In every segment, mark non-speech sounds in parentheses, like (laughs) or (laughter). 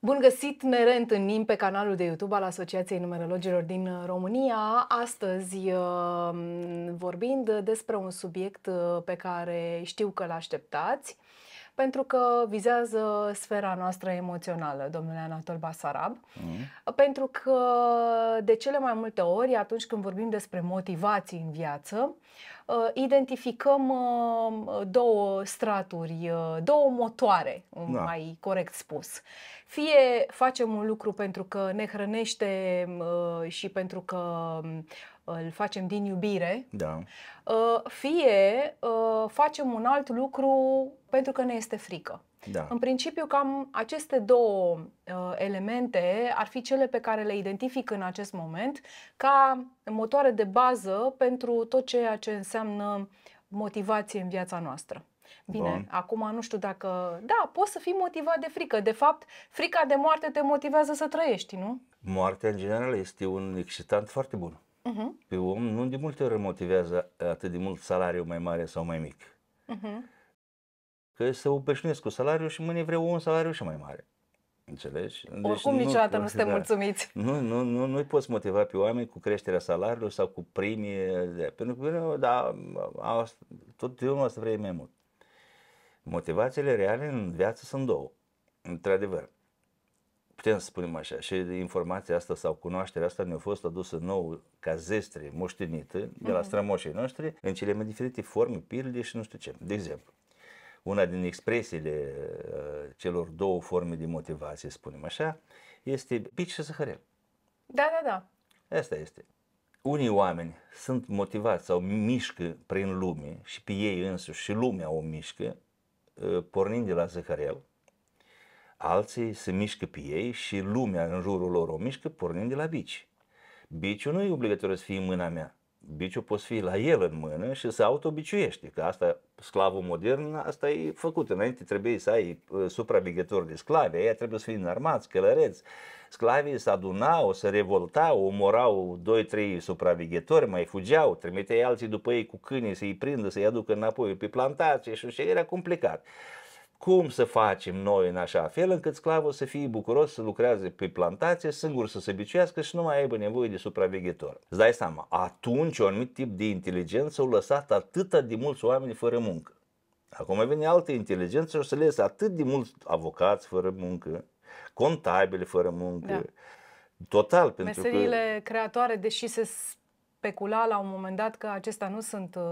Bun găsit! Ne reîntâlnim pe canalul de YouTube al Asociației Numerologilor din uh, România. Astăzi uh, vorbind despre un subiect uh, pe care știu că l-așteptați, pentru că vizează sfera noastră emoțională, domnule Anatol Basarab. Mm. Pentru că de cele mai multe ori, atunci când vorbim despre motivații în viață, uh, Uh, identificăm uh, două straturi, uh, două motoare, da. mai corect spus. Fie facem un lucru pentru că ne hrănește și pentru că um, îl facem din iubire, da. fie facem un alt lucru pentru că ne este frică. Da. În principiu, cam aceste două uh, elemente ar fi cele pe care le identific în acest moment ca motoare de bază pentru tot ceea ce înseamnă motivație în viața noastră. Bine, Bun. acum nu știu dacă... Da, poți să fii motivat de frică. De fapt, frica de moarte te motivează să trăiești, nu? Moartea, în general, este un excitant foarte bun. Uh-huh. Pe om nu de multe ori motivează atât de mult salariul mai mare sau mai mic. Uh-huh că se obișnuiesc cu salariul și mâine vreau un salariu și mai mare. Înțelegi? Deci Oricum nu, niciodată nu suntem mulțumiți. Nu, nu, nu, nu-i poți motiva pe oameni cu creșterea salariului sau cu primii, de, pentru că da, asta, tot eu să vrei mai mult. Motivațiile reale în viață sunt două, într-adevăr. Putem să spunem așa, și informația asta sau cunoașterea asta ne-a fost adusă nouă ca zestre moștenită de la mhm. strămoșii noștri în cele mai diferite forme, pilde și nu știu ce. De exemplu, una din expresiile uh, celor două forme de motivație, spunem așa, este pici și zahărel. Da, da, da. Asta este. Unii oameni sunt motivați sau mișcă prin lume și pe ei însuși și lumea o mișcă, uh, pornind de la zahărel, alții se mișcă pe ei și lumea în jurul lor o mișcă pornind de la bici. Biciul nu e obligatoriu să fie în mâna mea, biciul poți fi la el în mână și să autobiciuiești, că asta, sclavul modern, asta e făcut. Înainte trebuie să ai uh, supraveghetori de sclavi, aia trebuie să fie înarmați, călăreți. Sclavii se adunau, se revoltau, omorau 2-3 supraveghetori, mai fugeau, trimiteai alții după ei cu câinii să-i prindă, să-i aducă înapoi pe plantație și, și era complicat cum să facem noi în așa fel încât sclavul să fie bucuros să lucreze pe plantație, singur să se biciuiască și nu mai aibă nevoie de supraveghetor. Îți dai seama, atunci un anumit tip de inteligență au lăsat atât de mulți oameni fără muncă. Acum vine alte inteligențe și o să le atât de mulți avocați fără muncă, contabili fără muncă, da. Total, pentru Meseriile că... creatoare, deși se specula la un moment dat că acestea nu sunt uh,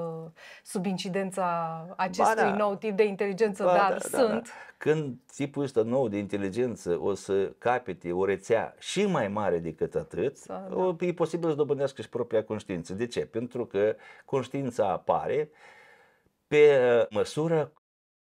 sub incidența acestui ba, da. nou tip de inteligență, ba, dar da, sunt. Da, da. Când tipul ăsta nou de inteligență o să capete o rețea și mai mare decât atât, da. e posibil să dobândească și propria conștiință. De ce? Pentru că conștiința apare pe uh, măsură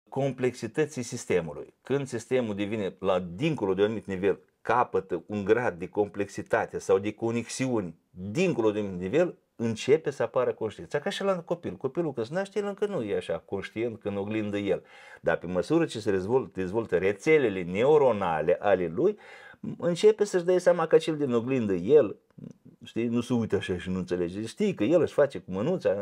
complexității sistemului. Când sistemul devine la dincolo de un anumit nivel capătă un grad de complexitate sau de conexiuni dincolo de un nivel, începe să apară conștiința. Ca și la copil. Copilul când se naște, el încă nu e așa conștient când oglindă el. Dar pe măsură ce se dezvoltă, dezvoltă rețelele neuronale ale lui, începe să-și dea seama că cel din oglindă el, știi, nu se uită așa și nu înțelege. Știi că el își face cu mânuța,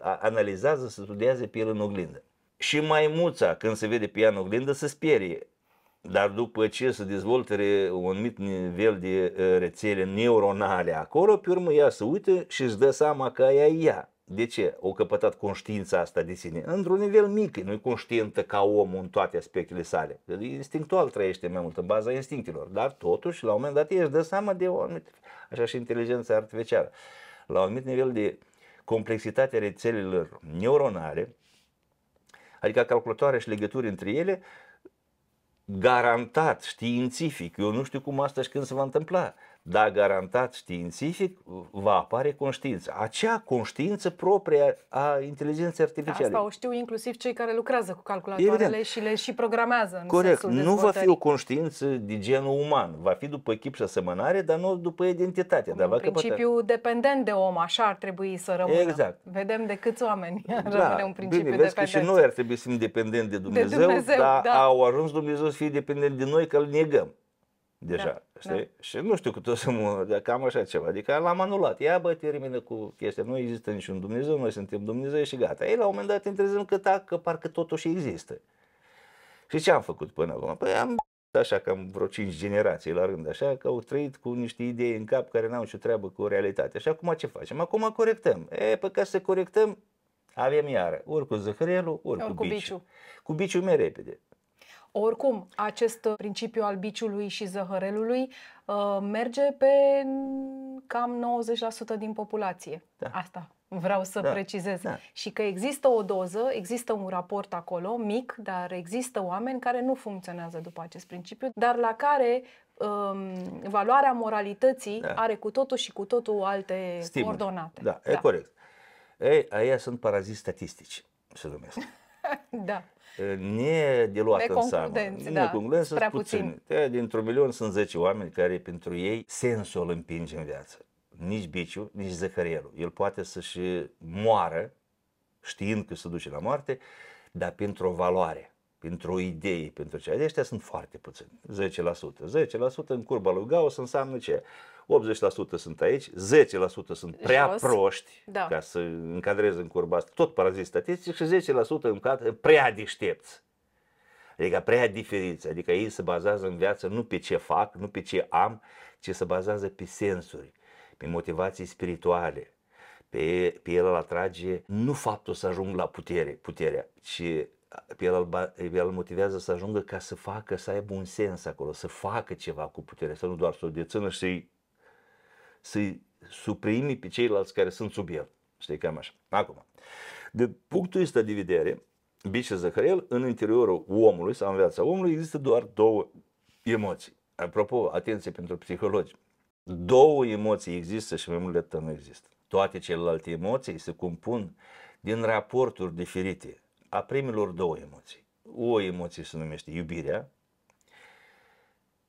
analizează, se studiază pe el în oglindă. Și maimuța, când se vede pe ea în oglindă, se sperie dar după ce se dezvoltă un anumit nivel de ă, rețele neuronale acolo, pe urmă ea se uită și își dă seama că aia e ea. De ce? O căpătat conștiința asta de sine. Într-un nivel mic, nu e conștientă ca omul în toate aspectele sale. Instinctual trăiește mai mult în baza instinctelor, dar totuși, la un moment dat, ești dă seama de o anumită, așa și inteligența artificială. La un anumit nivel de complexitate a rețelelor neuronale, adică calculatoare și legături între ele, garantat, științific. Eu nu știu cum asta și când se va întâmpla dar garantat științific va apare conștiința. Acea conștiință proprie a inteligenței artificiale. Asta o știu inclusiv cei care lucrează cu calculatoarele Evident. și le și programează. În Corect. Nu va fi o conștiință de genul uman. Va fi după chip și asemănare, dar nu după identitate. Dar în principiu căpătă. dependent de om, așa ar trebui să rămână. Exact. Vedem de câți oameni da. (laughs) rămâne un principiu Bine, vezi dependent. că și noi ar trebui să fim dependenți de Dumnezeu, de Dumnezeu dar da. au ajuns Dumnezeu să fie dependent de noi că îl negăm deja, da, da. știi? Da. Și nu știu cât o să mă, dar cam așa ceva. Adică l-am anulat. Ia bă, termină cu chestia. Nu există niciun Dumnezeu, noi suntem Dumnezeu și gata. Ei, la un moment dat întrezăm că da, că parcă totuși există. Și ce am făcut până acum? Păi am așa că am vreo cinci generații la rând, așa că au trăit cu niște idei în cap care n-au nicio treabă cu realitatea. Și acum ce facem? Acum corectăm. E, pe ca să corectăm, avem iară, ori cu zăhărelul, ori, ori cu, cu biciu. biciu. Cu biciu mai repede. Oricum, acest principiu al biciului și zăhărelului uh, merge pe cam 90% din populație. Da. Asta vreau să da. precizez. Da. Și că există o doză, există un raport acolo, mic, dar există oameni care nu funcționează după acest principiu, dar la care um, valoarea moralității da. are cu totul și cu totul alte Stimul. coordonate. Da, e da. corect. Ei, aia sunt parazit statistici, se numesc. (laughs) (laughs) da. nedeluat în seamă. Ne da. sunt puțini. puțini. Dintr-un milion sunt 10 oameni care pentru ei sensul îl împinge în viață. Nici biciu, nici zăhărelul. El poate să-și moară știind că se duce la moarte, dar pentru o valoare pentru o idee, pentru ceva. De ăștia sunt foarte puțini, 10%. 10% în curba lui Gauss înseamnă ce? 80% sunt aici, 10% sunt prea Jos. proști da. ca să încadreze în curba asta, tot parazit statistic și 10% în cadre, prea deștepți. Adică prea diferiți, adică ei se bazează în viață nu pe ce fac, nu pe ce am, ci se bazează pe sensuri, pe motivații spirituale. Pe, pe el îl atrage nu faptul să ajung la putere, puterea, ci pe el, pe el motivează să ajungă ca să facă, să aibă un sens acolo, să facă ceva cu puterea, să nu doar să o dețină și să-i să-i suprimi pe ceilalți care sunt sub el. Știi, cam așa. Acum, de punctul ăsta de vedere, Bice Zăhărel, în interiorul omului sau în viața omului, există doar două emoții. Apropo, atenție pentru psihologi. Două emoții există și mai multe nu există. Toate celelalte emoții se compun din raporturi diferite a primilor două emoții. O emoție se numește iubirea,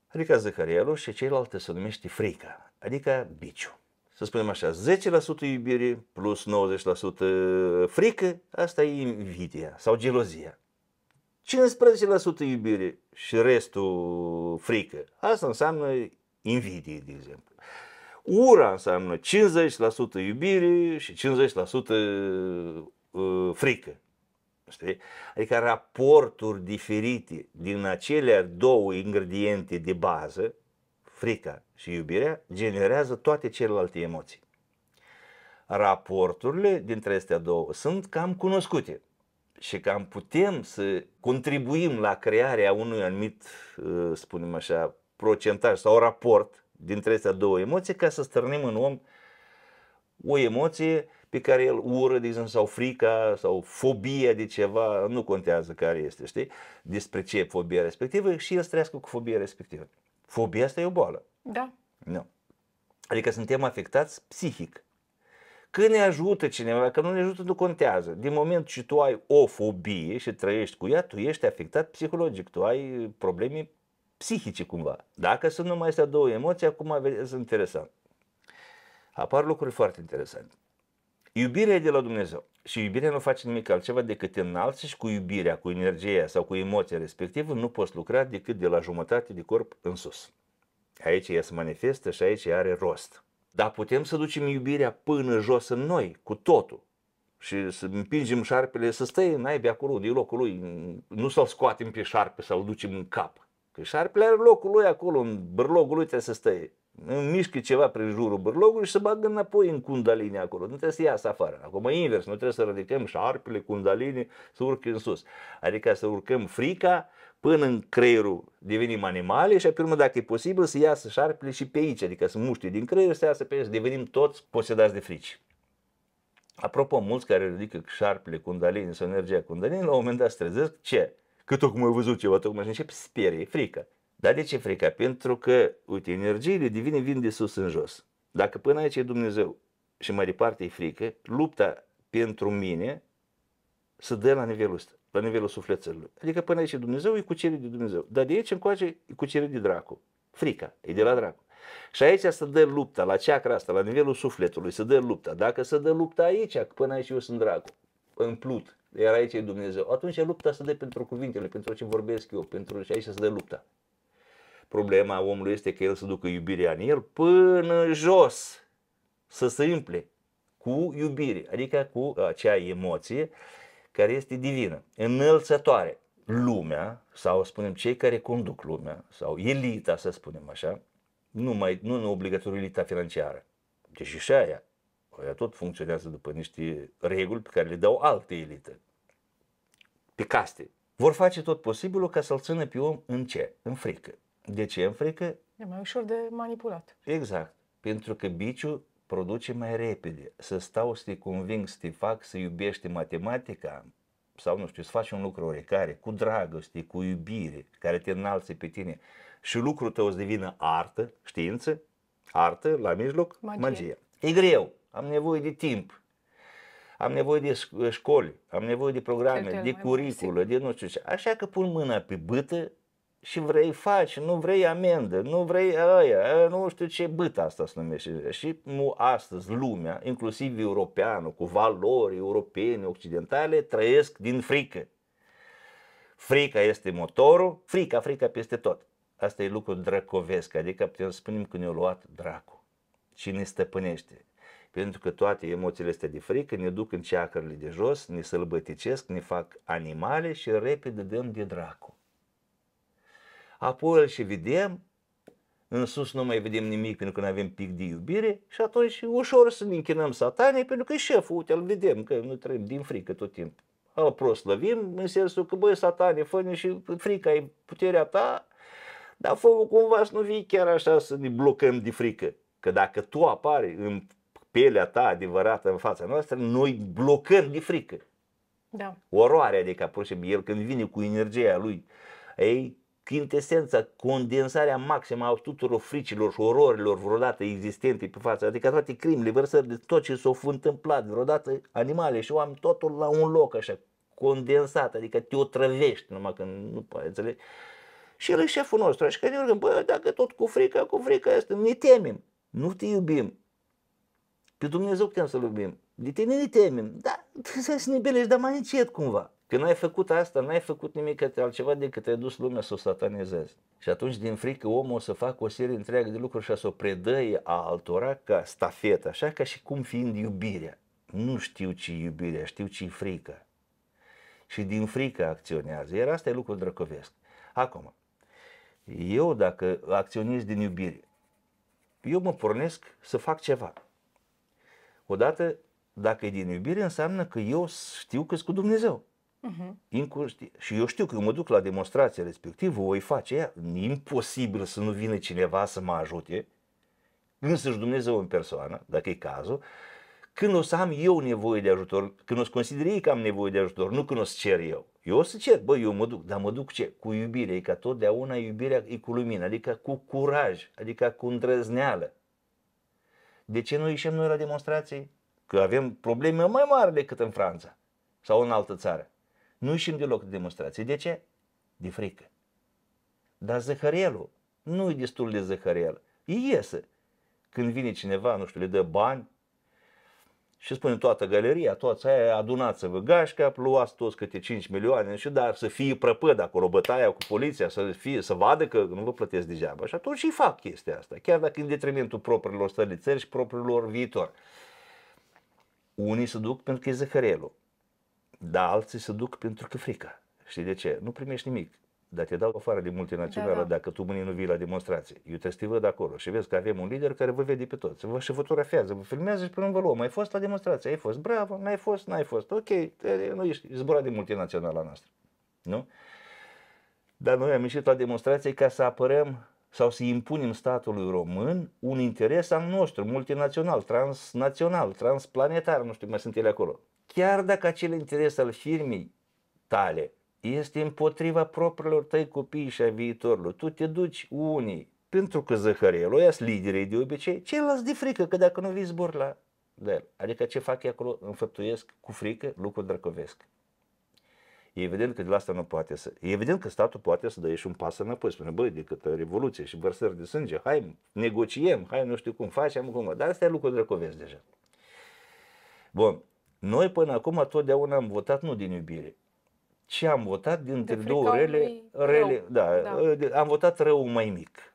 adică zăcărelul, și cealaltă se numește frica, adică biciu. Să spunem așa, 10% iubire plus 90% uh, frică, asta e invidia sau gelozia. 15% iubire și restul frică. Asta înseamnă invidie, de exemplu. Ura înseamnă 50% iubire și 50% uh, frică. Știi? Adică raporturi diferite din acelea două ingrediente de bază, frica și iubirea generează toate celelalte emoții. Raporturile dintre acestea două sunt cam cunoscute și cam putem să contribuim la crearea unui anumit, uh, spunem așa, procentaj sau raport dintre acestea două emoții ca să strânim în om o emoție pe care el ură, de exemplu, sau frica, sau fobia de ceva, nu contează care este, știi, despre ce e fobia respectivă și el să trăiască cu fobia respectivă. Fobia asta e o boală. Da. Nu. Adică suntem afectați psihic. Când ne ajută cineva, că nu ne ajută, nu contează. Din moment ce tu ai o fobie și trăiești cu ea, tu ești afectat psihologic, tu ai probleme psihice cumva. Dacă sunt numai astea două emoții, acum vedeți interesant. Apar lucruri foarte interesante. Iubirea e de la Dumnezeu. Și iubirea nu face nimic altceva decât în și cu iubirea, cu energia sau cu emoția respectivă nu poți lucra decât de la jumătate de corp în sus. Aici ea se manifestă și aici are rost. Dar putem să ducem iubirea până jos în noi, cu totul. Și să împingem șarpele să stăie în aibea acolo, din locul lui. Nu să-l scoatem pe șarpe, să-l ducem în cap. Că șarpele are locul lui acolo, în brlogul lui trebuie să stăie mișcă ceva prin jurul bârlogului și se bagă înapoi în Kundalini acolo. Nu trebuie să iasă afară. Acum invers, nu trebuie să ridicăm șarpele, Kundalini, să urcă în sus. Adică să urcăm frica până în creierul devenim animale și apoi, urmă, dacă e posibil, să iasă șarpele și pe aici, adică să muște din creier, să iasă pe aici, să devenim toți posedați de frici. Apropo, mulți care ridică șarpele Kundalini sau energia Kundalini, la un moment dat se trezesc, ce? Că tocmai au văzut ceva, tocmai și începe să sperie, e frică. Dar de ce frica? Pentru că, uite, energiile divine vin de sus în jos. Dacă până aici e Dumnezeu și mai departe e frică, lupta pentru mine se dă la nivelul ăsta, la nivelul sufletului. Adică până aici e Dumnezeu, e cucerit de Dumnezeu. Dar de aici încoace e cucerit de dracu. Frica, e de la dracu. Și aici se dă lupta, la ceacra asta, la nivelul sufletului, se dă lupta. Dacă se dă lupta aici, până aici eu sunt dracu, în plut, iar aici e Dumnezeu, atunci lupta se dă pentru cuvintele, pentru ce vorbesc eu, pentru ce aici se dă lupta. Problema omului este că el să ducă iubirea în el până jos, să se împle cu iubire, adică cu acea emoție care este divină, înălțătoare. Lumea, sau spunem cei care conduc lumea, sau elita, să spunem așa, nu, mai, nu, în obligatoriu elita financiară, deci și aia, aia tot funcționează după niște reguli pe care le dau alte elite, pe caste. Vor face tot posibilul ca să-l țină pe om în ce? În frică. De ce îmi frică? E mai ușor de manipulat. Exact. Pentru că biciul produce mai repede. Să stau să te conving, să te fac să iubești matematica sau, nu știu, să faci un lucru oricare, cu dragoste, cu iubire, care te înalță pe tine și lucrul tău să devină artă, știință, artă, la mijloc, magie. magie. E greu, am nevoie de timp, am nevoie de școli, am nevoie de programe, de curiculă, de nu știu ce. Așa că pun mâna pe bâtă și vrei faci, nu vrei amendă, nu vrei aia, nu știu ce băt asta se numește. Și nu astăzi lumea, inclusiv europeanul cu valori europene, occidentale, trăiesc din frică. Frica este motorul, frica, frica peste tot. Asta e lucru dracovesc, adică putem să spunem că ne-a luat dracu și ne stăpânește. Pentru că toate emoțiile astea de frică ne duc în ceacrele de jos, ne sălbăticesc, ne fac animale și repede dăm de dracu apoi îl și vedem, în sus nu mai vedem nimic pentru că nu avem pic de iubire și atunci ușor să ne închinăm satanei pentru că șeful, uite, îl vedem, că nu trăim din frică tot timpul. Îl proslăvim în sensul că, băi, satane, fă și frica e puterea ta, dar fă cumva să nu vii chiar așa să ne blocăm de frică. Că dacă tu apari în pielea ta adevărată în fața noastră, noi blocăm de frică. Da. Oroarea, adică, pur și simplu, el când vine cu energia lui, ei, quintesența, condensarea maximă a tuturor fricilor și ororilor vreodată existente pe față, adică toate crimele, vărsările, tot ce s-a întâmplat vreodată, animale și oameni, totul la un loc așa, condensat, adică te otrăvești numai când nu poți înțelege. Și el e șeful nostru, așa că ne rugăm, bă, dacă tot cu frica, cu frica asta, ne temem, nu te iubim. Pe Dumnezeu putem să-L iubim, de tine ne temem, dar trebuie (laughs) să ne belești, dar mai încet cumva. Că n-ai făcut asta, n-ai făcut nimic altceva decât te-ai dus lumea să o satanizezi. Și atunci din frică omul o să facă o serie întreagă de lucruri și să o predăie a altora ca stafetă, așa ca și cum fiind iubirea. Nu știu ce iubirea, știu ce frică. Și din frică acționează. Iar asta e lucrul drăcovesc. Acum, eu dacă acționez din iubire, eu mă pornesc să fac ceva. Odată, dacă e din iubire, înseamnă că eu știu că cu Dumnezeu. Uh-huh. Și eu știu că eu mă duc la demonstrația respectivă, o voi face ea. E imposibil să nu vină cineva să mă ajute, însă-și Dumnezeu în persoană, dacă e cazul, când o să am eu nevoie de ajutor, când o să consider ei că am nevoie de ajutor, nu când o să cer eu. Eu o să cer, bă, eu mă duc, dar mă duc ce? Cu iubire, e ca totdeauna iubirea e cu lumină, adică cu curaj, adică cu îndrăzneală. De ce nu ieșim noi la demonstrații? Că avem probleme mai mari decât în Franța sau în altă țară. Nu ieșim deloc de demonstrații. De ce? De frică. Dar zăhărelul nu e destul de zăhărel. E iese. Când vine cineva, nu știu, le dă bani și spune toată galeria, toți aia, adunați-vă gașca, luați toți câte 5 milioane și dar să fie prăpăd acolo, bătaia cu poliția, să, fie, să vadă că nu vă plătesc degeaba. Și atunci și fac chestia asta, chiar dacă în detrimentul propriilor stări țări și propriilor viitor. Unii se duc pentru că e zăhărelul. Dar alții se duc pentru că frică. Știi de ce? Nu primești nimic. Dar te dau afară de multinațională da, da. dacă tu mâine nu vii la demonstrație. Eu te stivăd acolo și vezi că avem un lider care vă vede pe toți. Vă și fotografează, vă filmează și un vă luăm. Ai fost la demonstrație, ai fost bravo, n-ai fost, n-ai fost. Ok, nu ești zburat de multinaționala noastră. Nu? Dar noi am ieșit la demonstrație ca să apărăm sau să impunem statului român un interes al nostru, multinațional, transnațional, transplanetar, nu știu mai sunt ele acolo chiar dacă acel interes al firmei tale este împotriva propriilor tăi copii și a viitorului, tu te duci unii pentru că zăhărelu, ăia sunt liderii de obicei, ceilalți de frică că dacă nu vii zbor la el. Adică ce fac ei acolo, înfăptuiesc cu frică lucruri dracovesc. E evident că de la asta nu poate să... E evident că statul poate să dă și un pas înapoi, spune, băi, decât revoluție și vărsări de sânge, hai, negociem, hai, nu știu cum facem, cum, dar asta e lucru drăcovesc deja. Bun, noi până acum totdeauna am votat nu din iubire, ci am votat dintre două rele, rele da, da, ă, am votat rău mai mic.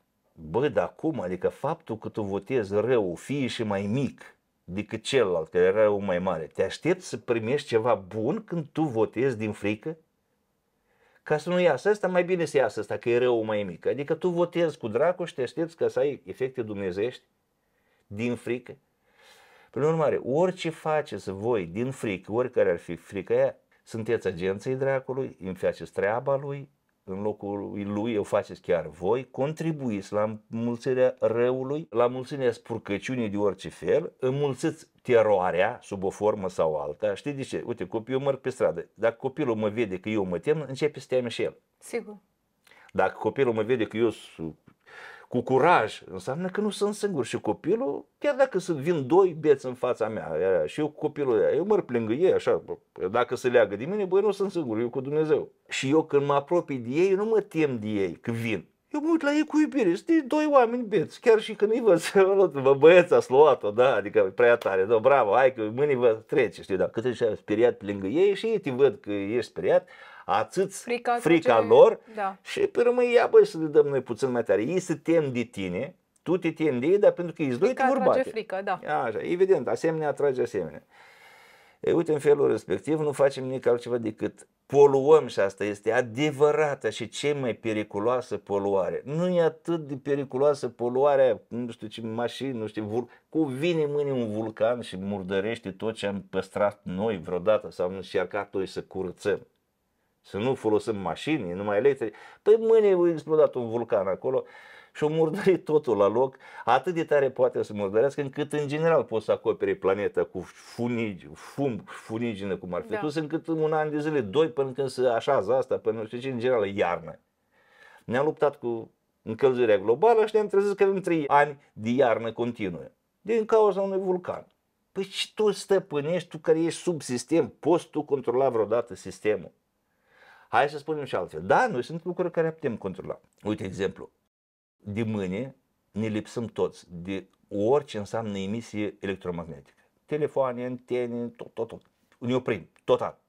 Bă, dar acum, adică faptul că tu votezi rău, fie și mai mic decât celălalt, care era rău mai mare, te aștepți să primești ceva bun când tu votezi din frică? Ca să nu iasă asta, mai bine să iasă asta, că e rău mai mic. Adică tu votezi cu dracu și te aștepți ca să ai efecte dumnezești din frică. Prin urmare, orice faceți voi din frică, oricare ar fi frica aia, sunteți agenții dracului, îmi faceți treaba lui, în locul lui o faceți chiar voi, contribuiți la mulțirea răului, la mulțirea spurcăciunii de orice fel, înmulțiți teroarea sub o formă sau alta. Știi de ce? Uite, copilul merg pe stradă. Dacă copilul mă vede că eu mă tem, începe să teme și el. Sigur. Dacă copilul mă vede că eu sunt cu curaj, înseamnă că nu sunt singur și copilul, chiar dacă să vin doi beți în fața mea, și eu cu copilul ăia, eu mă plângă ei așa, dacă se leagă de mine, băi, nu sunt singur, eu cu Dumnezeu. Și eu când mă apropii de ei, nu mă tem de ei că vin. Eu mă uit la ei cu iubire, sunt doi oameni beți, chiar și când îi văd, bă, (laughs) băieți ați luat-o, da, adică prea tare, da, bravo, hai că mâinii vă trece, știi, da, cât ești speriat lângă ei și ei te văd că ești speriat, atât frica, frica ce... lor da. și urmă ia băi să le dăm noi puțin mai tare. Ei se tem de tine, tu te temi de ei, dar pentru că îi doi te vorbate. frică, da. Așa, evident, asemenea atrage asemenea. E, uite, în felul respectiv nu facem nimic altceva decât poluăm și asta este adevărată și cea mai periculoasă poluare. Nu e atât de periculoasă poluarea, nu știu ce mașini, nu știu, vul- cu vine mâine un vulcan și murdărește tot ce am păstrat noi vreodată sau am încercat noi să curățăm să nu folosim mașini, numai electrice. Păi mâine a explodat un vulcan acolo și o murdărit totul la loc, atât de tare poate să murdărească încât în general poți să acoperi planeta cu funigi, fum, funigină cum ar fi da. tu, încât în un an de zile, doi până când se așează asta, până nu știu ce, în general iarnă. Ne-am luptat cu încălzirea globală și ne-am trezit că avem trei ani de iarnă continuă, din cauza unui vulcan. Păi și tu stăpânești, tu care ești sub sistem, poți tu controla vreodată sistemul? Hai să spunem și altfel. Da, noi sunt lucruri care putem controla. Uite, exemplu, de mâine ne lipsăm toți de orice înseamnă emisie electromagnetică. Telefoane, antene, tot, tot, tot. Ne oprim, total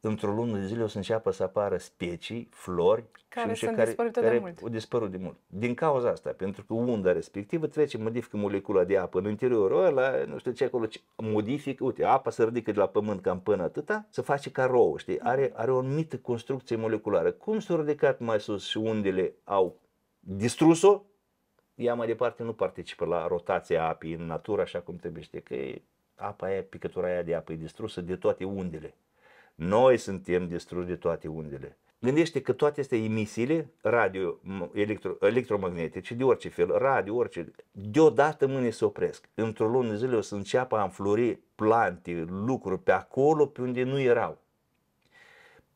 într-o lună de zile o să înceapă să apară specii, flori care și sunt care, dispărute care de mult. Au dispărut de mult. Din cauza asta, pentru că unda respectivă trece, modifică molecula de apă în interiorul ăla, nu știu ce acolo, ce, modifică, uite, apa se ridică de la pământ cam până atâta, se face ca rouă, știi? Are, are o anumită construcție moleculară. Cum s-a ridicat mai sus și undele au distrus-o, ea mai departe nu participă la rotația apei în natură așa cum trebuie, știi? Că apa aia, picătura aia de apă e distrusă de toate undele noi suntem distruși de toate undele. Gândește că toate aceste emisiile radio, electro, electromagnetice, de orice fel, radio, orice, deodată mâine se opresc. Într-o lună zile o să înceapă a înflori plante, lucruri pe acolo pe unde nu erau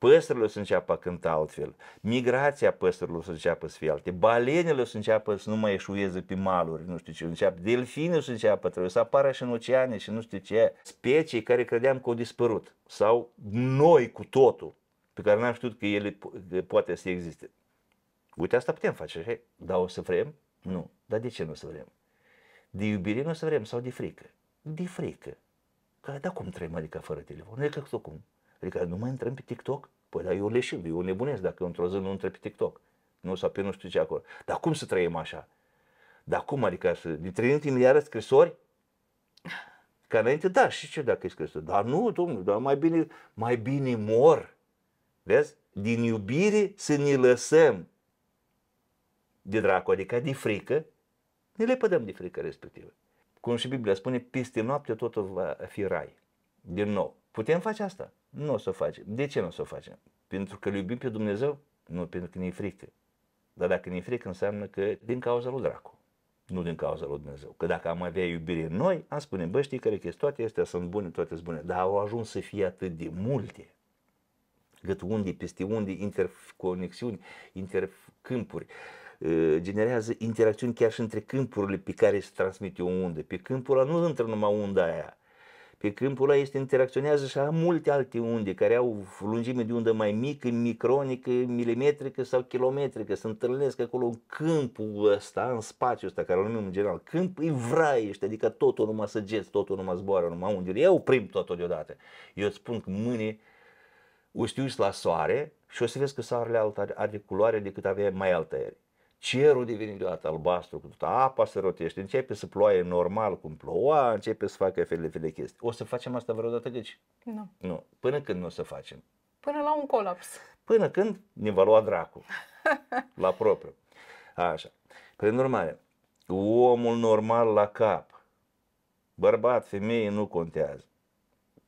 păsările o să înceapă a cânta altfel, migrația păsărilor o să înceapă să fie alte, balenele o să înceapă să nu mai eșueze pe maluri, nu știu ce, înceapă, delfinii o să înceapă, trebuie să apară și în oceane și nu știu ce, specii care credeam că au dispărut sau noi cu totul, pe care n-am știut că ele poate să existe. Uite, asta putem face, hei, dar o să vrem? Nu. Dar de ce nu o să vrem? De iubire nu o să vrem sau de frică? De frică. Că, da cum trăim adică fără telefon? Adică cum? Adică nu mai intrăm pe TikTok? Păi dar eu leșin, eu nebunesc dacă într-o zi nu intră pe TikTok. Nu, sau pe nu știu ce acolo. Dar cum să trăim așa? Dar cum adică să... De trăind iară scrisori? Ca înainte, da, și ce dacă e scrisori? Dar nu, domnule, dar mai bine, mai bine mor. Vezi? Din iubire să ne lăsăm de dracu, adică de frică, ne lepădăm de frică respectivă. Cum și Biblia spune, peste noapte totul va fi rai. Din nou, putem face asta. Nu o să o facem. De ce nu o să o facem? Pentru că îl iubim pe Dumnezeu? Nu, pentru că ne i frică. Dar dacă ne i frică înseamnă că din cauza lui dracu, nu din cauza lui Dumnezeu. Că dacă am avea iubire în noi, am spune, bă, știi care chestii, toate astea sunt bune, toate sunt bune, dar au ajuns să fie atât de multe cât unde, peste unde, interconexiuni, intercâmpuri, ă, generează interacțiuni chiar și între câmpurile pe care se transmite o undă. Pe câmpul ăla nu intră numai unda aia, pe câmpul ăla este, interacționează și multe alte unde care au lungime de undă mai mică, micronică, milimetrică sau kilometrică. Se întâlnesc acolo în câmpul ăsta, în spațiul ăsta care îl numim în general. Câmp e vraiește, adică totul numai săgeți, totul numai zboară, numai unde. Eu prim totul deodată. Eu îți spun că mâine o să la soare și o să vezi că soarele altă are culoare decât avea mai altă ieri cerul devine deodată albastru, cu toată apa se rotește, începe să ploaie normal cum ploua, începe să facă fel de fel de chestii. O să facem asta vreodată deci? Nu. Nu. Până când nu o să facem? Până la un colaps. Până când ne va lua dracu. la propriu. Așa. Prin urmare, omul normal la cap, bărbat, femeie, nu contează,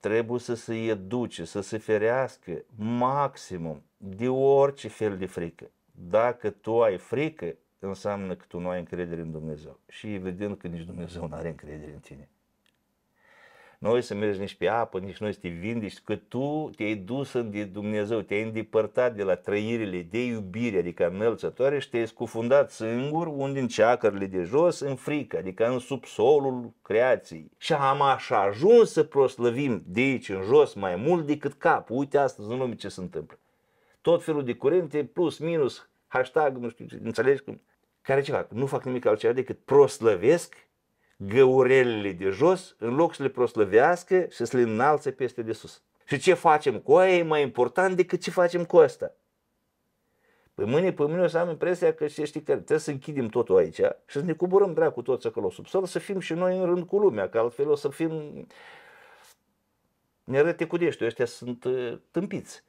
trebuie să se educe, să se ferească maximum de orice fel de frică. Dacă tu ai frică, înseamnă că tu nu ai încredere în Dumnezeu. Și evident că nici Dumnezeu nu are încredere în tine. Noi să mergi nici pe apă, nici noi să te vindești, că tu te-ai dus în de Dumnezeu, te-ai îndepărtat de la trăirile de iubire, adică înălțătoare, și te-ai scufundat singur, unde în ceacările de jos, în frică, adică în subsolul creației. Și am așa ajuns să proslăvim de aici în jos mai mult decât cap. Uite astăzi în lume ce se întâmplă tot felul de curente, plus, minus, hashtag, nu știu, înțelegi cum? Care ce fac? Nu fac nimic altceva decât proslăvesc găurelele de jos în loc să le proslăvească și să le înalțe peste de sus. Și ce facem cu aia e mai important decât ce facem cu asta. Păi mâine, pe mâine o să am impresia că știi că trebuie să închidem totul aici și să ne cuburăm dracu toți acolo sub sol, să fim și noi în rând cu lumea, că altfel o să fim ne cu deștiu, ăștia sunt uh, tâmpiți.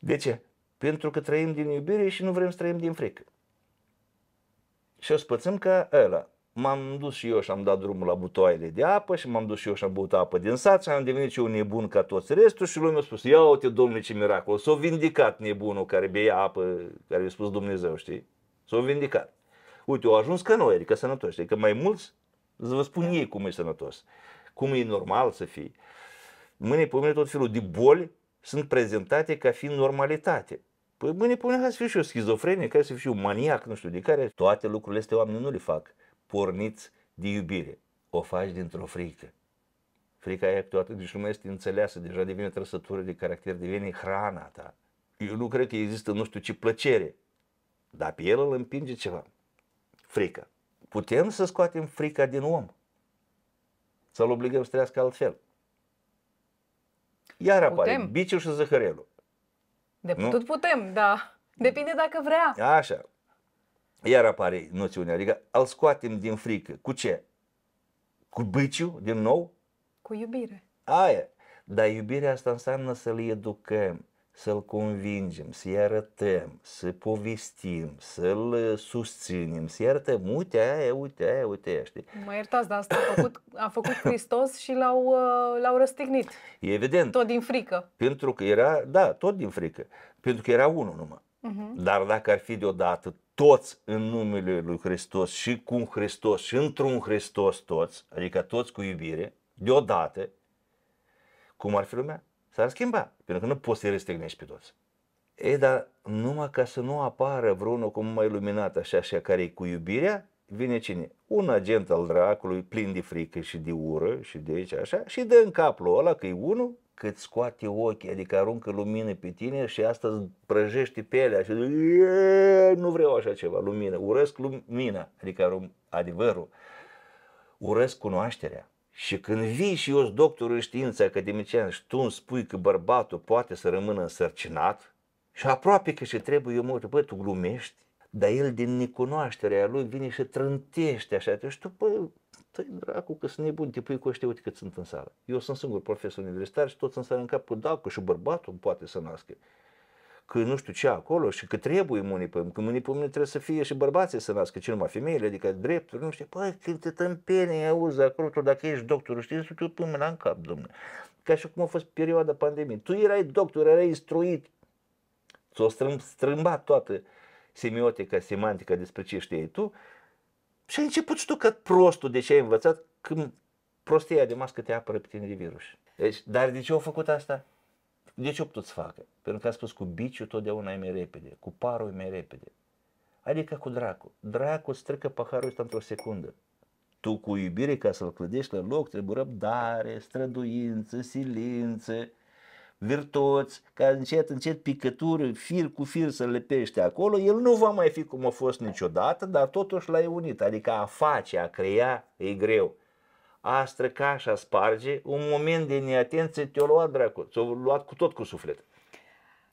De ce? Pentru că trăim din iubire și nu vrem să trăim din frică. Și o spățăm ca ăla. M-am dus și eu și am dat drumul la butoaile de apă și m-am dus și eu și am băut apă din sat și am devenit și un nebun ca toți restul și lumea a spus, ia uite domnule ce miracol, s-a vindicat nebunul care bea apă, care i-a spus Dumnezeu, știi? S-a vindicat. Uite, au ajuns că noi, adică știi? că mai mulți să vă spun ei cum e sănătos, cum e normal să fii. Mâine pe mine tot felul de boli sunt prezentate ca fiind normalitate. Păi mâine pune hai să fiu și eu schizofrenic, hai să fiu și eu maniac, nu știu de care. Toate lucrurile astea oamenii nu le fac. Porniți de iubire. O faci dintr-o frică. Frica aia câteodată deci nu mai este înțeleasă, deja devine trăsătură de caracter, devine hrana ta. Eu nu cred că există nu știu ce plăcere, dar pe el îl împinge ceva. Frica. Putem să scoatem frica din om. Să-l obligăm să trăiască altfel. Iar apare putem. biciul și zăhărelul. De putut nu? putem, da. Depinde dacă vrea. Așa. Iar apare noțiunea, adică îl scoatem din frică. Cu ce? Cu biciu, din nou? Cu iubire. Aia. Dar iubirea asta înseamnă să-l educăm să-l convingem, să-i arătăm, să povestim, să-l uh, susținem, să-i arătăm, uite aia, uite aia, uite aia, știi? Mă iertați, dar asta a făcut, a făcut Hristos și l-au, uh, l-au răstignit. Evident. Tot din frică. Pentru că era, da, tot din frică, pentru că era unul numai. Uh-huh. Dar dacă ar fi deodată toți în numele lui Hristos și cu Hristos și într-un Hristos toți, adică toți cu iubire, deodată, cum ar fi lumea? S-ar schimba, pentru că nu poți să-i răstignești pe toți. E, dar numai ca să nu apară vreunul cum mai luminat așa și care e cu iubirea, vine cine? Un agent al dracului plin de frică și de ură și de aici așa și dă în capul ăla că e unul că îți scoate ochii, adică aruncă lumină pe tine și asta îți prăjește pielea și zice, nu vreau așa ceva, lumină, urăsc lumina, adică adevărul, urăsc cunoașterea. Și când vii și eu sunt doctorul știință academician și tu îmi spui că bărbatul poate să rămână însărcinat și aproape că și trebuie eu mă bă, tu glumești, dar el din necunoașterea lui vine și trântește așa, și tu, bă, tăi dracu că sunt nebun, te pui cu ăștia, uite cât sunt în sală. Eu sunt singur profesor universitar și toți în sală în cap, da, că și bărbatul poate să nască că nu știu ce acolo și că trebuie munipă, că munipă trebuie să fie și bărbații să nască, ce numai femeile, adică drepturi, nu știu, păi când te tâmpene, auzi acolo, tu dacă ești doctor, știi, să te pui mâna în cap, domnule. Ca și cum a fost perioada pandemiei. Tu erai doctor, erai instruit, s o strâmbat toată semiotica, semantica despre ce știi tu și ai început și tu că prostul de ce ai învățat când prostia de mască te apără pe tine de virus. Deci, dar de ce au făcut asta? Deci putut să facă. Pentru că a spus cu biciu totdeauna e mai repede, cu parul e mai repede. Adică cu dracu. Dracu strică paharul ăsta într-o secundă. Tu cu iubire ca să-l clădești la loc trebuie răbdare, străduință, silință, virtuți, ca încet, încet picături, fir cu fir să le pește acolo, el nu va mai fi cum a fost niciodată, dar totuși l-ai unit, adică a face, a crea, e greu a străca și a sparge, un moment de neatenție te-o luat dracu, ți-o luat cu tot cu suflet.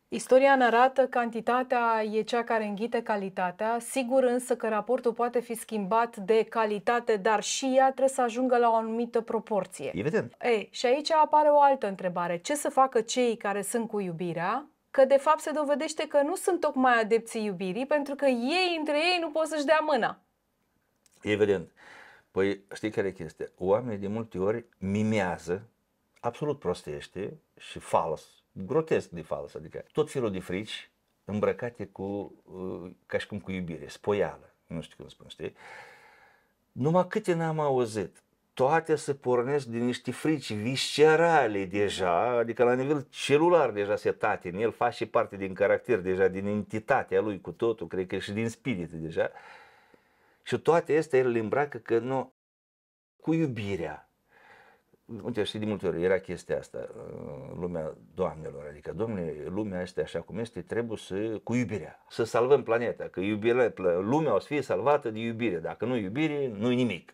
Istoria ne arată cantitatea e cea care înghite calitatea, sigur însă că raportul poate fi schimbat de calitate, dar și ea trebuie să ajungă la o anumită proporție. Evident. Ei, și aici apare o altă întrebare. Ce să facă cei care sunt cu iubirea, că de fapt se dovedește că nu sunt tocmai adepții iubirii, pentru că ei între ei nu pot să-și dea mâna? Evident. Păi știi care e chestia? Oamenii de multe ori mimează absolut prostește și fals, grotesc de fals, adică tot felul de frici îmbrăcate cu, uh, ca și cum cu iubire, spoială, nu știu cum spun, știi? Numai câte n-am auzit, toate se pornesc din niște frici viscerale deja, adică la nivel celular deja setate în el, face parte din caracter deja, din entitatea lui cu totul, cred că și din spirit deja, și toate este el le îmbracă că nu, cu iubirea. Uite, și de multe ori era chestia asta, uh, lumea doamnelor, adică, domnule, lumea este așa cum este, trebuie să, cu iubirea, să salvăm planeta, că iubirea, lumea o să fie salvată de iubire, dacă nu iubire, nu-i nimic.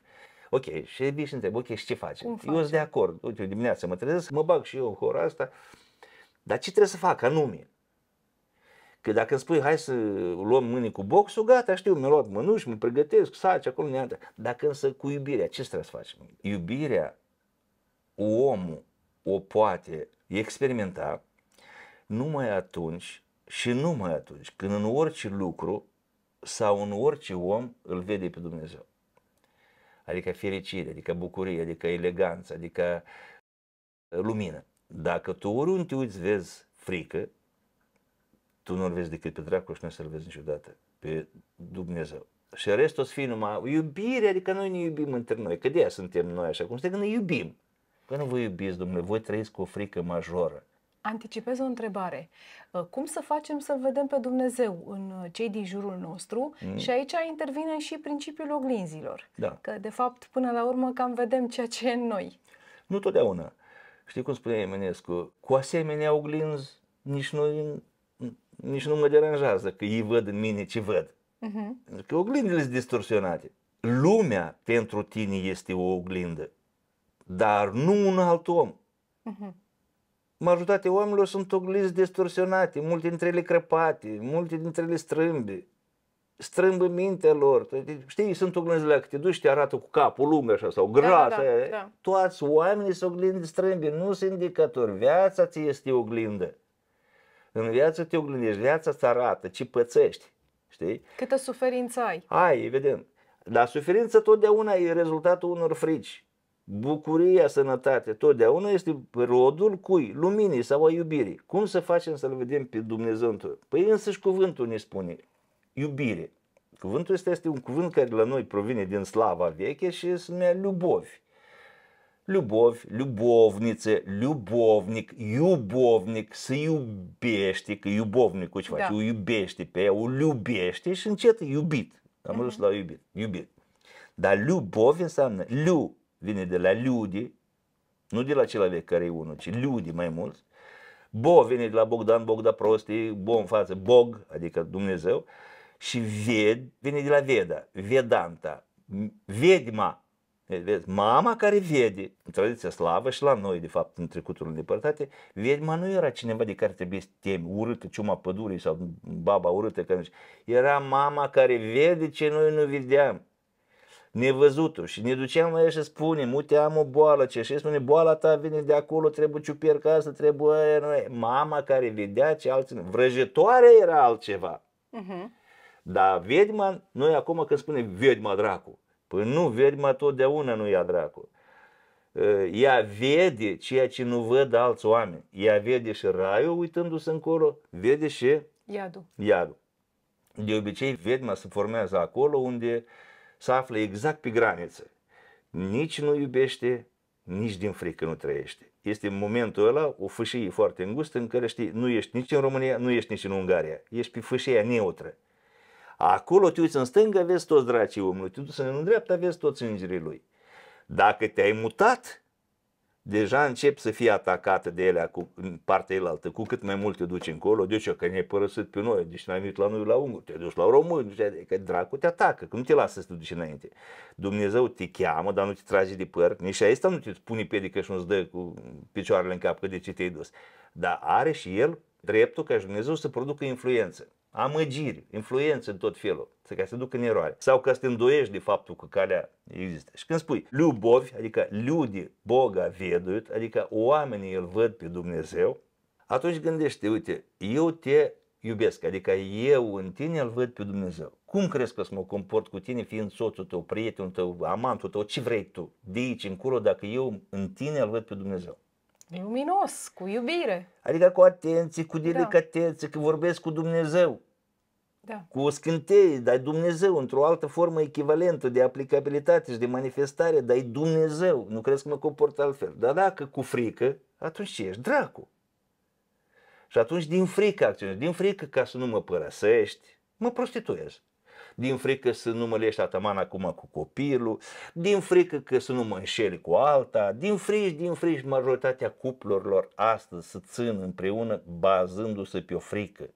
Ok, și bine și întreb, ok, și ce faci? Cum Eu sunt de acord, uite, dimineața mă trezesc, mă bag și eu în hora asta, dar ce trebuie să fac anume? Că dacă îmi spui hai să luăm mâini cu boxul, gata, știu, mi-a luat mânuși, mă pregătesc, saci acolo, neată. Dacă însă cu iubirea, ce trebuie să faci? Iubirea, omul o poate experimenta numai atunci și numai atunci când în orice lucru sau în orice om îl vede pe Dumnezeu. Adică fericire, adică bucurie, adică eleganță, adică lumină. Dacă tu oriunde te uiți, vezi frică, tu nu-L vezi decât pe dracu și nu o să-L vezi niciodată, pe Dumnezeu. Și restul o să fie numai iubire, adică noi ne iubim între noi, că de suntem noi așa cum suntem, că ne iubim. Că nu vă iubiți, domnule, voi trăiți cu o frică majoră. Anticipez o întrebare. Uh, cum să facem să-L vedem pe Dumnezeu în uh, cei din jurul nostru? Mm. Și aici intervine și principiul oglinzilor. Da. Că, de fapt, până la urmă, cam vedem ceea ce e în noi. Nu totdeauna. Știi cum spunea Eminescu? Cu asemenea oglinzi nici noi nici nu mă deranjează că ei văd în mine ce văd. Uh-huh. Că oglindele sunt distorsionate. Lumea pentru tine este o oglindă, dar nu un alt om. Uh-huh. Majoritatea oamenilor sunt oglinzi distorsionate, multe dintre ele crăpate, multe dintre ele strâmbe. Strâmbă mintea lor. Știi, sunt oglinzile că te duci și te arată cu capul lung așa sau da, da, gras. Da, da, da, da. Toți oamenii sunt oglinde strâmbi, nu sunt indicatori. Viața ți este oglindă. În viață te oglindești, viața îți arată ce pățești, știi? Câtă suferință ai. Ai, evident. Dar suferința totdeauna e rezultatul unor frici. Bucuria, sănătate, totdeauna este rodul cui? Luminii sau a iubirii. Cum să facem să-L vedem pe Dumnezeu? Păi însăși cuvântul ne spune iubire. Cuvântul este este un cuvânt care la noi provine din slava veche și se numea iubovi. Любовь, любовница, любовник, iubovnic, să iubești, că iubovnic o ceva, da. o iubește pe ea, o iubește și încet iubit. Am ajuns uh-huh. la iubit, iubit. Dar любовь înseamnă, lu vine de la люди, nu de la cel care e unul, ci люди mai mulți. Bo vine de la Bogdan, Bogda prostii, Bo în față, Bog, adică Dumnezeu. Și ved vine de la Veda, Vedanta, Vedma, Vezi, mama care vede, în tradiția slavă și la noi, de fapt, în trecutul îndepărtate, vedma nu era cineva de care trebuie să temi, urâtă, ciuma pădurii sau baba urâtă, că era mama care vede ce noi nu vedeam nevăzutul și ne duceam la ea și spunem, uite am o boală ce și spune, boala ta vine de acolo, trebuie ciuperca asta, trebuie aia, nu e. Mama care vedea ce altcineva, Vrăjitoare era altceva. Uh-huh. Dar vedma, noi acum când spune vedma dracu, Păi nu, mă totdeauna nu ia dracu. Ă, ea vede ceea ce nu văd alți oameni. Ea vede și raiul uitându-se încolo, vede și iadul. iadul. De obicei, vedma se formează acolo unde se află exact pe graniță. Nici nu iubește, nici din frică nu trăiește. Este momentul ăla, o fâșie foarte îngustă în care știi, nu ești nici în România, nu ești nici în Ungaria. Ești pe fâșia neutră. Acolo te uiți în stânga, vezi toți dracii omului, te uiți în dreapta, vezi toți îngerii lui. Dacă te-ai mutat, deja încep să fii atacat de ele cu partea elaltă, cu cât mai mult te duci încolo, de ce? Că ne-ai părăsit pe noi, deci n-ai venit la noi la unguri, te duci la români, deci, că adică dracu te atacă, că nu te lasă să te duci înainte. Dumnezeu te cheamă, dar nu te trage de păr, nici aici nu te pune piedică și nu-ți dă cu picioarele în cap, că de ce te-ai dus. Dar are și el dreptul ca Dumnezeu să producă influență amăgiri, influențe în tot felul, să ca să duc în eroare. Sau că să te îndoiești de faptul că calea există. Și când spui любовь, adică люди Бога ведают, adică oamenii îl văd pe Dumnezeu, atunci gândește, uite, eu te iubesc, adică eu în tine îl văd pe Dumnezeu. Cum crezi că să mă comport cu tine fiind soțul tău, prietenul tău, amantul tău, ce vrei tu? De aici încolo, dacă eu în tine îl văd pe Dumnezeu. Luminos, cu iubire. Adică cu atenție, cu da. delicatețe, da. că vorbesc cu Dumnezeu. Da. Cu o scânteie, dar Dumnezeu, într-o altă formă echivalentă de aplicabilitate și de manifestare, dar Dumnezeu. Nu crezi că mă comport altfel. Dar dacă cu frică, atunci ce ești? Dracu. Și atunci din frică acționezi. din frică ca să nu mă părăsești, mă prostituiesc din frică să nu mă lești ataman acum cu copilul, din frică că să nu mă înșeli cu alta, din frici, din frici, majoritatea cuplurilor astăzi să țin împreună bazându-se pe o frică.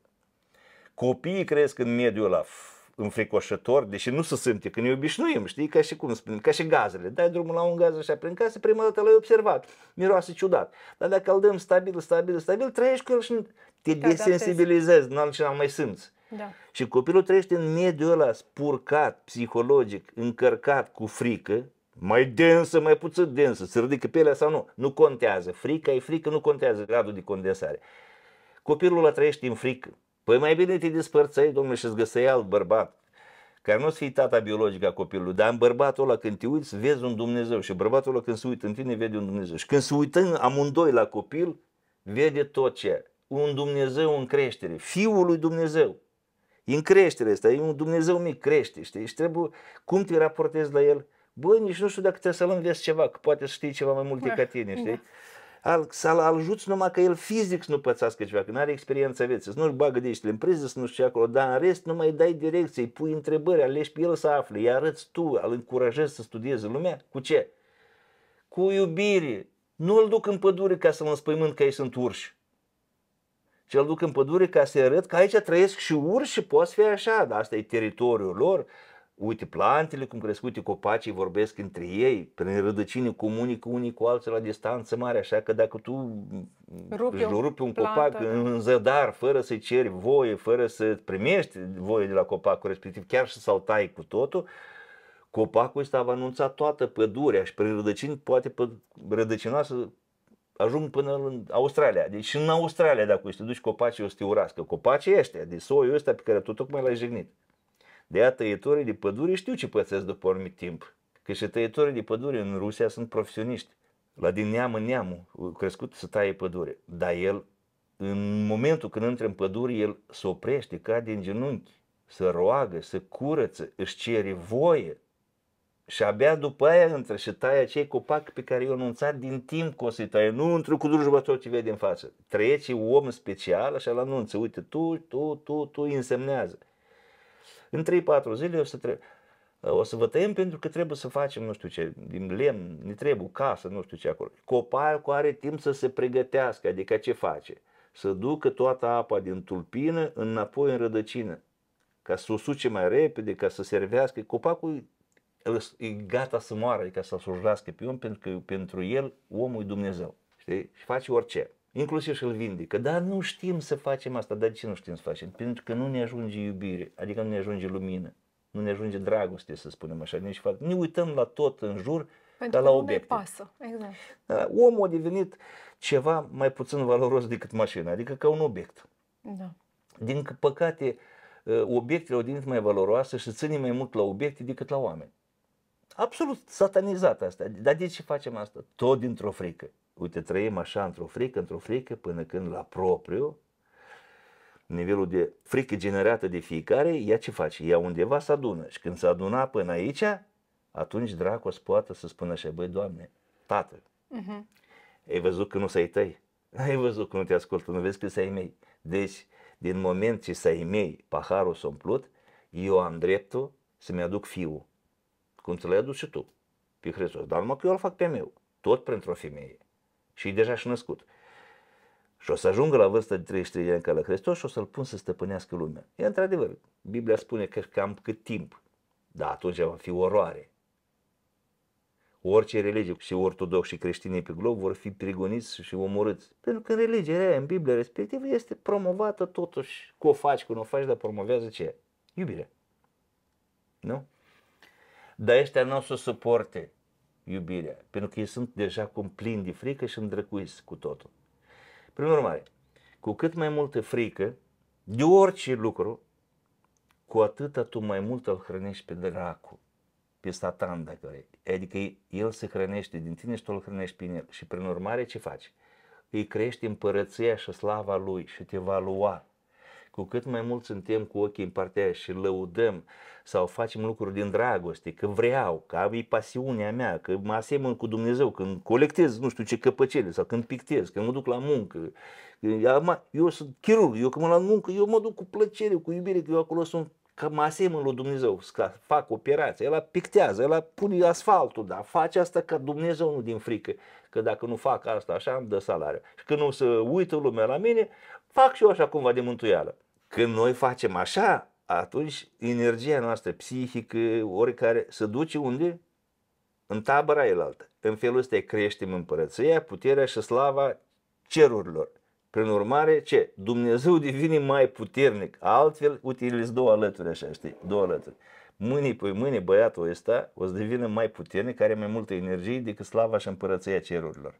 Copiii cresc în mediul ăla înfricoșător, deși nu se simte, că ne obișnuim, știi, ca și cum spun, ca și gazele. Dai drumul la un gaz așa prin casă, prima dată l-ai observat, miroase ciudat. Dar dacă îl dăm stabil, stabil, stabil, trăiești cu el și te desensibilizezi, nu altceva mai simți. Da. Și copilul trăiește în mediul ăla spurcat, psihologic, încărcat cu frică, mai densă, mai puțin densă, se ridică pielea sau nu, nu contează. Frica e frică, nu contează gradul de condensare. Copilul ăla trăiește în frică. Păi mai bine te despărțăi, domnule, și îți găseai alt bărbat care nu o să fie tata biologic a copilului, dar în bărbatul ăla când te uiți, vezi un Dumnezeu și bărbatul ăla când se uită în tine, vede un Dumnezeu. Și când se uită amândoi la copil, vede tot ce un Dumnezeu în creștere, Fiul lui Dumnezeu în creștere ăsta, e un Dumnezeu mic, crește, știi? Și trebuie, cum te raportezi la el? Bă, nici nu știu dacă trebuie să-l înveți ceva, că poate să știi ceva mai mult decât tine, știi? Da. Al, să-l ajuți numai că el fizic să nu pățească ceva, că nu are experiența vieții, să nu-și bagă de deștile în priză, să nu știu ce acolo, dar în rest nu mai dai direcție, îi pui întrebări, alegi pe el să afle, îi arăți tu, îl încurajezi să studieze lumea, cu ce? Cu iubire, nu îl duc în pădure ca să-l înspăimânt că ei sunt urși și îl duc în pădure ca să arăt că aici trăiesc și urși și poți fi așa, dar asta e teritoriul lor. Uite plantele, cum crescute copacii vorbesc între ei, prin rădăcini comunică unii cu alții la distanță mare, așa că dacă tu rupi, rupi un copac plantă. Da. în zădar, fără să ceri voie, fără să primești voie de la copacul respectiv, chiar și să-l tai cu totul, copacul ăsta va anunța toată pădurea și prin rădăcini poate rădăcinoasă ajung până în Australia. Deci și în Australia, dacă te duci copacii, o să te urască. Copacii ăștia, de soiul ăsta pe care tu tocmai l-ai jignit. De aia tăietorii de pădure știu ce pățesc după anumit timp. Că și tăietorii de pădure în Rusia sunt profesioniști. La din neam în neam, crescut să taie pădure. Dar el, în momentul când intră în pădure, el se oprește, cade în genunchi, să roagă, să curăță, își cere voie și abia după aia intră și tai acei copaci pe care i-au anunțat din timp că o să-i tai. Nu într cu tot ce vede în față. Trece om special așa la anunță. Uite, tu, tu, tu, tu însemnează. În 3-4 zile o să trebuie. O să vă tăiem pentru că trebuie să facem nu știu ce, din lemn, ne trebuie casă, nu știu ce acolo. Copacul are timp să se pregătească, adică ce face? Să ducă toată apa din tulpină înapoi în rădăcină, ca să o suce mai repede, ca să servească. Copacul el e gata să moară ca să slujească pe om pentru că pentru el omul e Dumnezeu. Știi? Și face orice. Inclusiv și l vindică. Dar nu știm să facem asta. Dar de ce nu știm să facem? Pentru că nu ne ajunge iubire, adică nu ne ajunge lumină, nu ne ajunge dragoste, să spunem așa. Nici fapt. Ne uităm la tot în jur, pentru dar la obiecte. pasă, exact. Da, omul a devenit ceva mai puțin valoros decât mașina, adică ca un obiect. Da. Din păcate, uh, obiectele au devenit mai valoroase și ține mai mult la obiecte decât la oameni absolut satanizat asta. Dar de ce facem asta? Tot dintr-o frică. Uite, trăim așa într-o frică, într-o frică, până când la propriu, nivelul de frică generată de fiecare, ea ce face? Ea undeva se adună și când se aduna până aici, atunci dracu se poate să spună așa, băi, Doamne, Tată, uh-huh. ai văzut că nu să ai tăi? (laughs) Ai văzut că nu te ascultă, nu vezi că să-i mei? Deci, din moment ce să-i mei paharul s-a umplut, eu am dreptul să-mi aduc fiul cum ți l-ai adus și tu, pe Hristos. Dar numai că eu îl fac pe meu, tot printr-o femeie. Și e deja și născut. Și o să ajungă la vârsta de 33 de ani ca la Hristos și o să-l pun să stăpânească lumea. E într-adevăr, Biblia spune că cam cât timp, dar atunci va fi oroare. Orice religie și ortodox și creștinii pe glob vor fi prigoniți și omorâți. Pentru că religia aia în Biblia respectivă este promovată totuși, cu o faci, cu nu o faci, dar promovează ce? Iubirea. Nu? Dar ăștia nu o să suporte iubirea, pentru că ei sunt deja cum plini de frică și îndrăcuiți cu totul. Prin urmare, cu cât mai multă frică de orice lucru, cu atât tu mai mult îl hrănești pe dracu, pe satan, dacă vrei. Adică el se hrănește din tine și tu îl hrănești pe el. Și prin urmare ce faci? Îi crești împărăția și slava lui și te va lua cu cât mai mult suntem cu ochii în partea aia și lăudăm sau facem lucruri din dragoste, că vreau, că e pasiunea mea, că mă asemăn cu Dumnezeu, când colectez nu știu ce căpăcele sau când pictez, când mă duc la muncă. Eu sunt chirurg, eu când mă la muncă, eu mă duc cu plăcere, cu iubire, că eu acolo sunt că mă asemăn lui Dumnezeu, că fac operație, el pictează, el pune asfaltul, dar face asta ca Dumnezeu nu din frică, că dacă nu fac asta așa îmi dă salariu. Și când o să uită lumea la mine, fac și eu așa cumva de mântuială. Când noi facem așa, atunci energia noastră psihică, oricare, se duce unde? În tabăra elaltă. În felul ăsta creștem împărăția, puterea și slava cerurilor. Prin urmare, ce? Dumnezeu devine mai puternic. Altfel, utilizezi două alături, așa, știi? Două alături. Mâine pe păi, mâine băiatul ăsta o să devină mai puternic, are mai multă energie decât slava și împărăția cerurilor.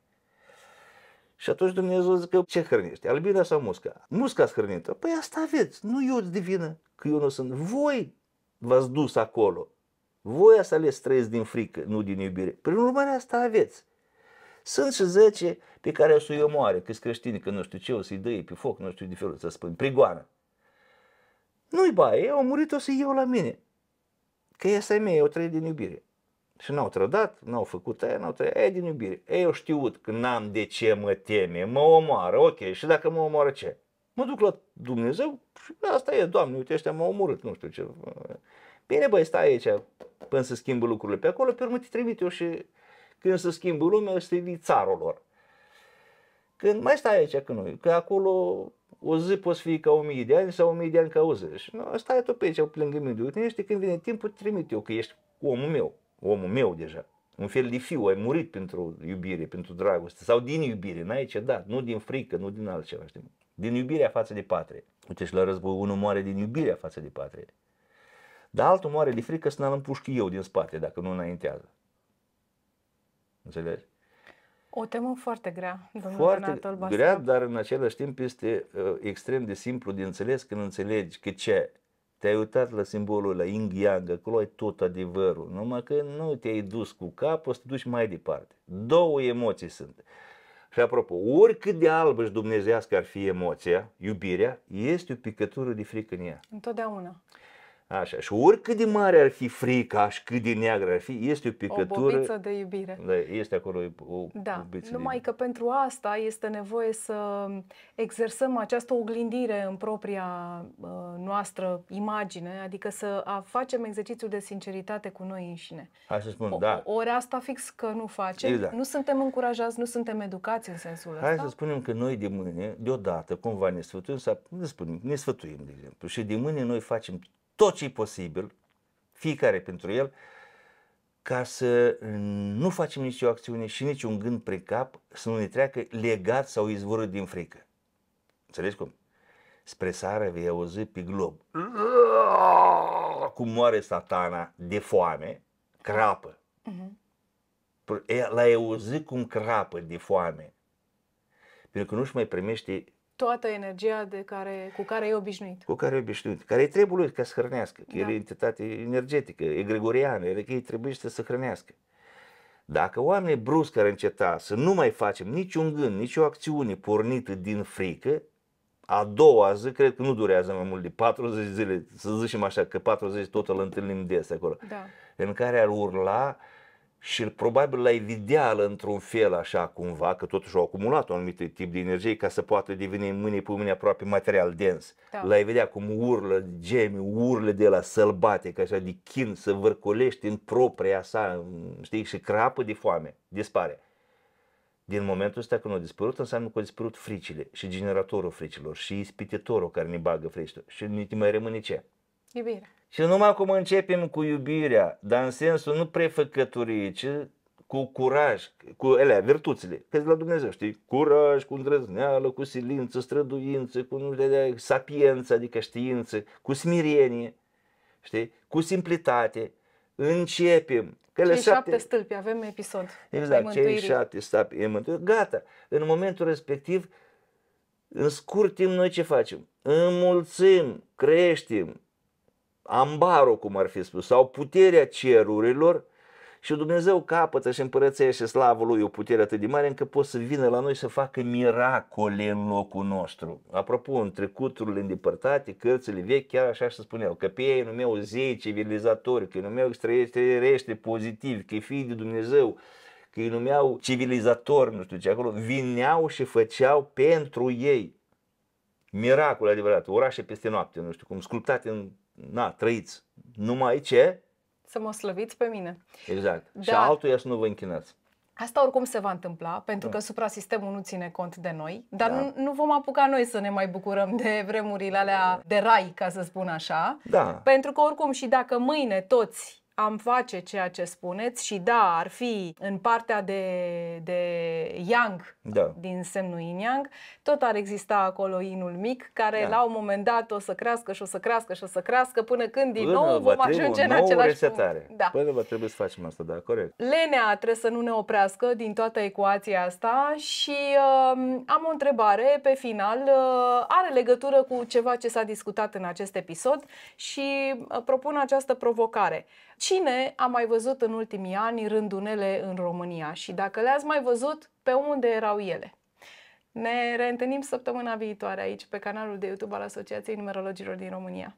Și atunci Dumnezeu zice, păi, ce hrănești, albina sau musca? Musca ați hrănit-o. Păi asta aveți, nu eu îți devină, că eu nu sunt. Voi v-ați dus acolo. Voi ați ales trăiesc din frică, nu din iubire. Prin urmare asta aveți. Sunt și 10 pe care o să-i omoare, că creștini, că nu știu ce, o să-i dăi pe foc, nu știu de felul să spun, prigoană. Nu-i baie, au murit, o să iau la mine. Că e să mea, eu trăie din iubire. Și n-au trădat, n-au făcut aia, n-au trăit, aia din iubire. Ei au știut că n-am de ce mă teme, mă omoară, ok, și dacă mă omoară ce? Mă duc la Dumnezeu și asta e, Doamne, uite, ăștia m-au omorât, nu știu ce. Bine, băi, stai aici până să schimbă lucrurile pe acolo, pe urmă te trimit eu și când se schimbă lumea, este vițarul țarul lor. Când mai stai aici, că nu, că acolo o zi poți fi ca o mie de ani sau o mie de ani ca o zi. Și nu, stai tu pe aici, plângă mine de ești, când vine timpul, trimit eu, că ești omul meu, omul meu deja. Un fel de fiu, ai murit pentru iubire, pentru dragoste, sau din iubire, n ce da, nu din frică, nu din altceva, știi? Din iubirea față de patrie. Uite și la război, unul moare din iubirea față de patrie. Dar altul moare de frică să n am împușc eu din spate dacă nu înaintează. Înțelegi? O temă foarte grea. Foarte grea, dar în același timp este uh, extrem de simplu de înțeles când înțelegi că ce te-ai uitat la simbolul la Ying yang, acolo ai tot adevărul, numai că nu te-ai dus cu capul, să te duci mai departe. Două emoții sunt. Și apropo, oricât de albă și dumnezească ar fi emoția, iubirea, este o picătură de frică în ea. Întotdeauna. Așa. Și oricât de mare ar fi frica și cât de neagră ar fi, este o picătură. O bobiță de iubire. Da, este acolo o da. bobiță Numai de că pentru asta este nevoie să exersăm această oglindire în propria uh, noastră imagine, adică să facem exercițiul de sinceritate cu noi înșine. Hai să spun, o, da. Ori asta fix că nu facem, exact. nu suntem încurajați, nu suntem educați în sensul ăsta. Hai să spunem că noi de mâine, deodată, cumva ne sfătuim, să ne, spunem, ne sfătuim, de exemplu, și de mâine noi facem tot ce e posibil, fiecare pentru el, ca să nu facem nicio acțiune și nici un gând prin cap să nu ne treacă legat sau izvorât din frică. Înțelegi cum? Spre sară vei auzi pe glob cum moare satana de foame, crapă. Uh-huh. L-ai auzit cum crapă de foame. Pentru că nu-și mai primește toată energia de care, cu care e obișnuit. Cu care e obișnuit, care îi trebuie ca să hrănească, că da. el e entitate energetică, e gregoriană, el ei trebuie să se hrănească. Dacă oamenii brusc ar înceta să nu mai facem niciun gând, nicio acțiune pornită din frică, a doua zi, cred că nu durează mai mult de 40 zile, să zicem așa, că 40 tot îl întâlnim des acolo, da. în care ar urla uh, și probabil la evideală într-un fel așa cumva, că totuși au acumulat un anumit tip de energie ca să poată deveni mâine pe mâine aproape material dens. Da. La vedea cum urlă, gemi, urlă de la sălbatic, așa de chin, să vârcolești în propria sa, știi, și crapă de foame, dispare. Din momentul ăsta când a dispărut, înseamnă că au dispărut fricile și generatorul fricilor și ispititorul care ne bagă fricile și ne mai rămâne ce? Iubirea. Și numai cum începem cu iubirea, dar în sensul nu prefăcătorie, ci cu curaj, cu ele, virtuțile, că la Dumnezeu, știi, curaj, cu îndrăzneală, cu silință, străduință, cu nu știu, sapiență, adică știință, cu smirenie, știi, cu simplitate, începem. Că cei șapte, șapte stâlpi, avem episod. Exact, cei șapte stâlpi, mântuiri, gata, în momentul respectiv, în scurt timp noi ce facem? Înmulțim, creștem, ambarul, cum ar fi spus, sau puterea cerurilor și Dumnezeu capătă și împărăția și slavă lui o putere atât de mare încât poate să vină la noi să facă miracole în locul nostru. Apropo, în trecuturile îndepărtate, cărțile vechi, chiar așa și spuneau, că pe ei numeau zei civilizatori, că îi numeau extraterestri pozitivi, că e fii de Dumnezeu, că îi numeau civilizatori, nu știu ce acolo, vineau și făceau pentru ei miracol adevărat, orașe peste noapte, nu știu cum, sculptate în na, trăiți numai ce? Să mă slăviți pe mine. Exact. Da. Și altuia să nu vă închinați. Asta oricum se va întâmpla, pentru da. că suprasistemul nu ține cont de noi, dar da. nu, nu vom apuca noi să ne mai bucurăm de vremurile alea de rai, ca să spun așa. Da. Pentru că oricum și dacă mâine toți am face ceea ce spuneți și da, ar fi în partea de, de yang, da. din semnul yin-yang, tot ar exista acolo inul mic, care da. la un moment dat o să crească și o să crească și o să crească până când din până nou vom ajunge în același resetare. punct. Da. Până va trebui să facem asta, da, corect. Lenea trebuie să nu ne oprească din toată ecuația asta și uh, am o întrebare pe final, uh, are legătură cu ceva ce s-a discutat în acest episod și uh, propun această provocare. Cine a mai văzut în ultimii ani rândunele în România și dacă le-ați mai văzut, pe unde erau ele? Ne reîntâlnim săptămâna viitoare aici pe canalul de YouTube al Asociației Numerologilor din România.